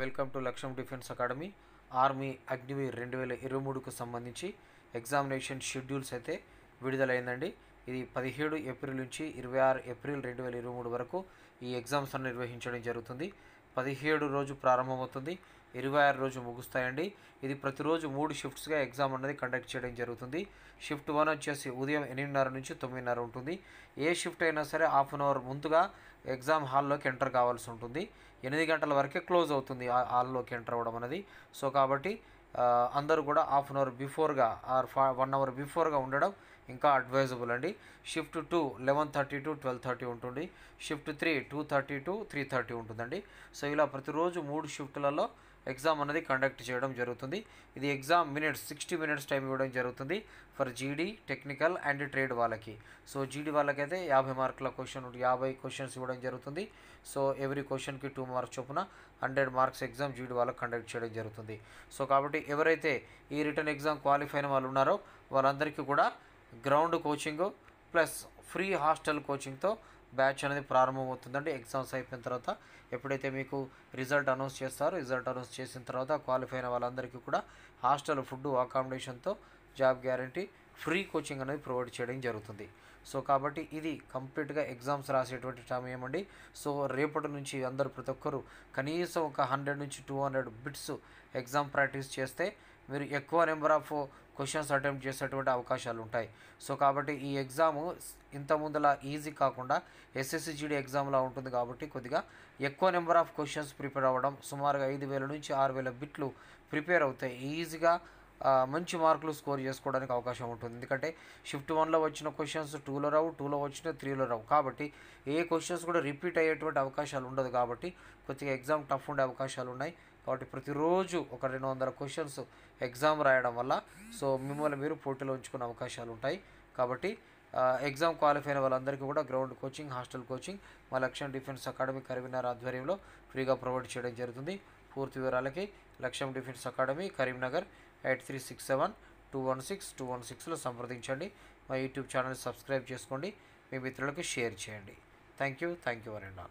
welcome to Lakshyam defence academy army Agniveer రెండు వేల ఇరవై మూడుకు సంబంధించి ఎగ్జామినేషన్ షెడ్యూల్స్ అయితే విడుదలైందండి ఇది పదిహేడు ఏప్రిల్ నుంచి ఇరవై ఆరు ఏప్రిల్ రెండు వేల ఇరవై మూడు వరకు ఈ ఎగ్జామ్స్ నిర్వహించడం జరుగుతుంది పదిహేడు రోజు ప్రారంభమవుతుంది ఇరవై ఆరు రోజు ముగుస్తాయండి ఇది ప్రతిరోజు మూడు షిఫ్ట్స్గా ఎగ్జామ్ అనేది కండక్ట్ చేయడం జరుగుతుంది షిఫ్ట్ వన్ వచ్చేసి ఉదయం ఎనిమిదిన్నర నుంచి తొమ్మిదిన్నర ఉంటుంది ఏ షిఫ్ట్ అయినా సరే హాఫ్ అన్ అవర్ ముందుగా ఎగ్జామ్ హాల్లోకి ఎంటర్ కావాల్సి ఉంటుంది ఎనిమిది గంటల వరకే క్లోజ్ అవుతుంది హాల్లోకి ఎంటర్ అవ్వడం అనేది సో కాబట్టి అందరూ కూడా హాఫ్ అన్ అవర్ బిఫోర్గా ఆర్ ఫా వన్ అవర్ బిఫోర్గా ఉండడం ఇంకా అడ్వైజబుల్ అండి shift two eleven thirty to twelve thirty ఉంటుంది shift three two thirty to three thirty ఉంటుందండి సో ఇలా ప్రతిరోజు మూడు షిఫ్ట్లలో ఎగ్జామ్ అనేది కండక్ట్ చేయడం జరుగుతుంది ఇది exam minutes sixty minutes time ఇవ్వడం జరుగుతుంది for GD technical and trade వాళ్ళకి సో జీడీ వాళ్ళకైతే యాభై మార్కుల క్వశ్చన్ యాభై క్వశ్చన్స్ ఇవ్వడం జరుగుతుంది సో ఎవ్రీ క్వశ్చన్కి టూ మార్క్స్ చొప్పున హండ్రెడ్ మార్క్స్ ఎగ్జామ్ జీడీ వాళ్ళకి కండక్ట్ చేయడం జరుగుతుంది సో కాబట్టి ఎవరైతే ఈ రిటర్న్ ఎగ్జామ్ క్వాలిఫైన వాళ్ళు ఉన్నారో వాళ్ళందరికీ కూడా ground coaching plus free hostel కోచింగ్తో బ్యాచ్ అనేది ప్రారంభమవుతుందండి ఎగ్జామ్స్ అయిపోయిన తర్వాత ఎప్పుడైతే మీకు రిజల్ట్ అనౌన్స్ చేస్తారో రిజల్ట్ అనౌన్స్ చేసిన తర్వాత క్వాలిఫై అయిన వాళ్ళందరికీ కూడా హాస్టల్ ఫుడ్ అకామిడేషన్తో జాబ్ గ్యారంటీ ఫ్రీ కోచింగ్ అనేది ప్రొవైడ్ చేయడం జరుగుతుంది సో కాబట్టి ఇది కంప్లీట్గా ఎగ్జామ్స్ రాసేటువంటి సమయం అండి సో రేపటి నుంచి అందరు ప్రతి ఒక్కరూ కనీసం ఒక హండ్రెడ్ నుంచి two hundred bits exam practice చేస్తే మీరు ఎక్కువ నెంబర్ ఆఫ్ క్వశ్చన్స్ అటెంప్ట్ చేసేటువంటి అవకాశాలు ఉంటాయి సో కాబట్టి ఈ ఎగ్జాము ఇంత ముందులా ఈజీ కాకుండా ఎస్ఎస్సి జీడీ ఎగ్జామ్లా ఉంటుంది కాబట్టి కొద్దిగా ఎక్కువ నెంబర్ ఆఫ్ క్వశ్చన్స్ ప్రిపేర్ అవ్వడం సుమారుగా ఐదు వేల నుంచి ఆరు వేల బిట్లు ప్రిపేర్ అవుతాయి ఈజీగా మంచి మార్కులు స్కోర్ చేసుకోవడానికి అవకాశం ఉంటుంది ఎందుకంటే షిఫ్ట్ వన్లో వచ్చిన క్వశ్చన్స్ టూలో రావు టూలో వచ్చిన త్రీలో రావు కాబట్టి ఏ క్వశ్చన్స్ కూడా రిపీట్ అయ్యేటువంటి అవకాశాలు ఉండదు కాబట్టి కొద్దిగా ఎగ్జామ్ టఫ్ ఉండే అవకాశాలు ఉన్నాయి కాబట్టి ప్రతిరోజు ఒక రెండు వందల క్వశ్చన్స్ ఎగ్జామ్ రాయడం వల్ల సో మిమ్మల్ని మీరు పోటీలో ఉంచుకునే అవకాశాలు ఉంటాయి కాబట్టి ఎగ్జామ్ క్వాలిఫై అయిన వాళ్ళందరికీ కూడా గ్రౌండ్ కోచింగ్ హాస్టల్ కోచింగ్ మా లక్ష్యం డిఫెన్స్ అకాడమీ కరీంనగర్ ఆధ్వర్యంలో ఫ్రీగా ప్రొవైడ్ చేయడం జరుగుతుంది పూర్తి వివరాలకి Lakshyam defence academy Karimnagar eight three six seven two one six two one సిక్స్లో సంప్రదించండి మా యూట్యూబ్ ఛానల్ సబ్స్క్రైబ్ చేసుకోండి మీ మిత్రులకు షేర్ చేయండి థ్యాంక్ యూ థ్యాంక్ యూ వరండా